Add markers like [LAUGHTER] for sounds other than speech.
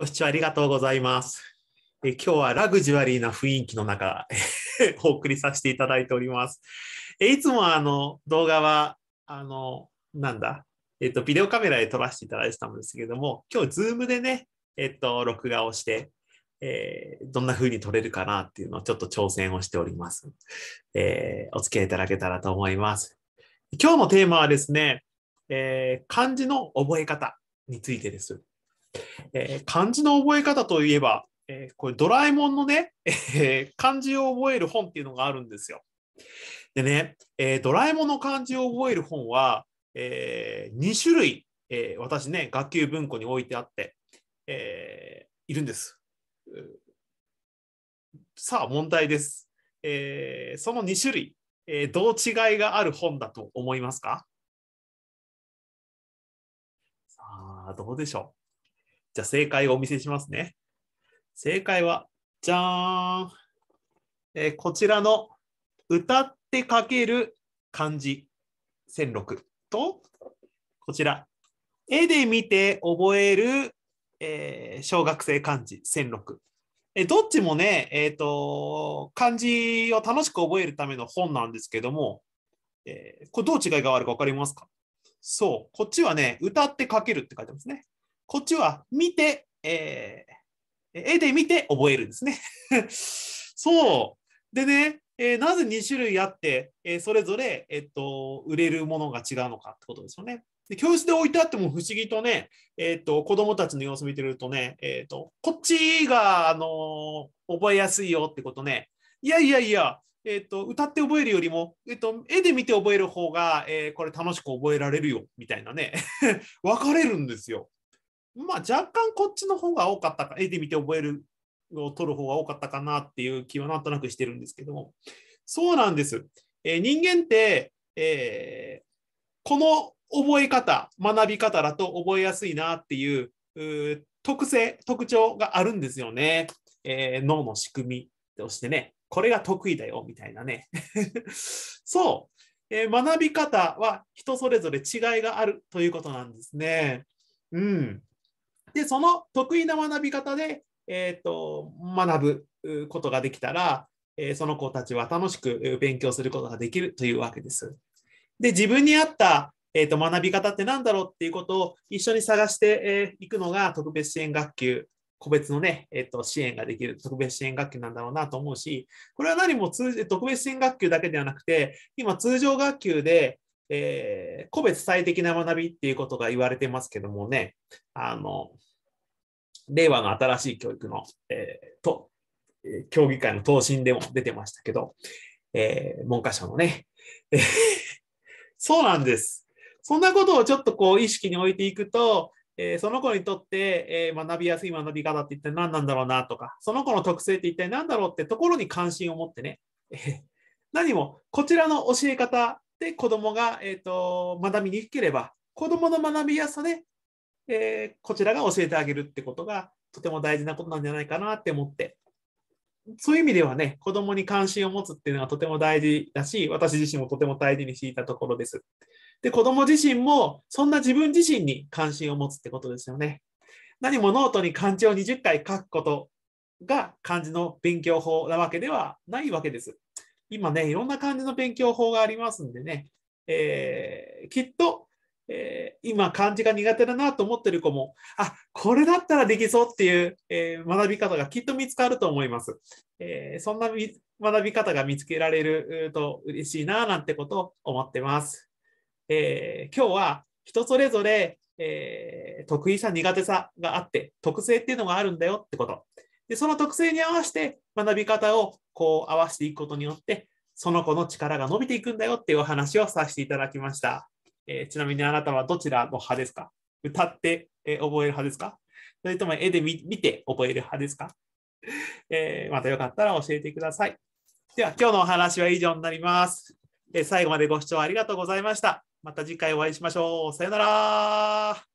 ご視聴ありがとうございます。え今日はラグジュアリーな雰囲気の中 [LAUGHS] お送りさせていただいております。えいつもあの動画は、あの、なんだ、えっと、ビデオカメラで撮らせていただいてたんですけれども、今日、ズームでね、えっと、録画をして、えー、どんな風に撮れるかなっていうのをちょっと挑戦をしております。えー、お付き合いいただけたらと思います。今日のテーマはですね、えー、漢字の覚え方についてです。えー、漢字の覚え方といえば、えー、これドラえもんのね、えー、漢字を覚える本っていうのがあるんですよ。でね、えドラえもんの漢字を覚える本は、え2種類、え私ね、学級文庫に置いてあって、えいるんです。さあ、問題です。えその2種類、えどう違いがある本だと思いますかさあ、どうでしょうじゃあ正解をお見せしますね。正解は、じゃーん。えー、こちらの歌って書ける漢字1006と、こちら、絵で見て覚える、えー、小学生漢字1006。えどっちもね、えっ、ー、と、漢字を楽しく覚えるための本なんですけども、えー、これどう違いがあるか分かりますかそう、こっちはね、歌って書けるって書いてますね。こっちは見て、えー、絵で見て覚えるんですね。[LAUGHS] そう。でね、えー、なぜ2種類あって、えー、それぞれ、えっと、売れるものが違うのかってことですよね。で教室で置いてあっても不思議とね、えっと、子供たちの様子見てるとね、えっと、こっちが、あの覚えやすいよってことね。いやいやいや、えっと、歌って覚えるよりも、えっと、絵で見て覚える方が、えー、これ楽しく覚えられるよ、みたいなね。[LAUGHS] 分かれるんですよ。まあ、若干こっちの方が多かったか、絵で見て覚えるを取る方が多かったかなっていう気はなんとなくしてるんですけども、そうなんです。えー、人間って、えー、この覚え方、学び方だと覚えやすいなっていう特性、特徴があるんですよね。えー、脳の仕組みとしてね、これが得意だよみたいなね。[LAUGHS] そう、えー、学び方は人それぞれ違いがあるということなんですね。うん。で、その得意な学び方で、えっ、ー、と、学ぶことができたら、えその子たちは楽しく勉強することができるというわけです。で、自分に合った、えーと、学び方って何だろうっていうことを一緒に探していくのが特別支援学級、個別のね、えーと、と支援ができる特別支援学級なんだろうなと思うし、これは何も通特別支援学級だけではなくて、今通常学級で、えー、個別最適な学びっていうことが言われてますけどもね、あの、令和の新しい教育の、えー、と、協議会の答申でも出てましたけど、えー、文科省のね、えそうなんです。そんなことをちょっとこう意識に置いていくと、えー、その子にとって、えー、学びやすい学び方って一体何なんだろうなとか、その子の特性って一体何だろうってところに関心を持ってね、何もこちらの教え方で、子供が、えっ、ー、と、学びにくければ、子供の学びやすさで、えー、こちらが教えてあげるってことが、とても大事なことなんじゃないかなって思って、そういう意味ではね、子供に関心を持つっていうのはとても大事だし、私自身もとても大事にしていたところです。で、子供自身も、そんな自分自身に関心を持つってことですよね。何もノートに漢字を20回書くことが漢字の勉強法なわけではないわけです。今ね、いろんな感じの勉強法がありますんでね、えー、きっと、えー、今漢字が苦手だなと思ってる子も、あ、これだったらできそうっていう、えー、学び方がきっと見つかると思います。えそんな学び方が見つけられると嬉しいな、なんてことを思ってます。え今日は人それぞれ、え得意さ苦手さがあって、特性っていうのがあるんだよってこと。でその特性に合わせて学び方をこう合わせていくことによって、その子の力が伸びていくんだよっていうお話をさせていただきました。えー、ちなみにあなたはどちらの派ですか歌って、えー、覚える派ですかそれとも絵で見て覚える派ですか、えー、またよかったら教えてください。では、今日のお話は以上になります。え最後までご視聴ありがとうございました。また次回お会いしましょう。さよなら。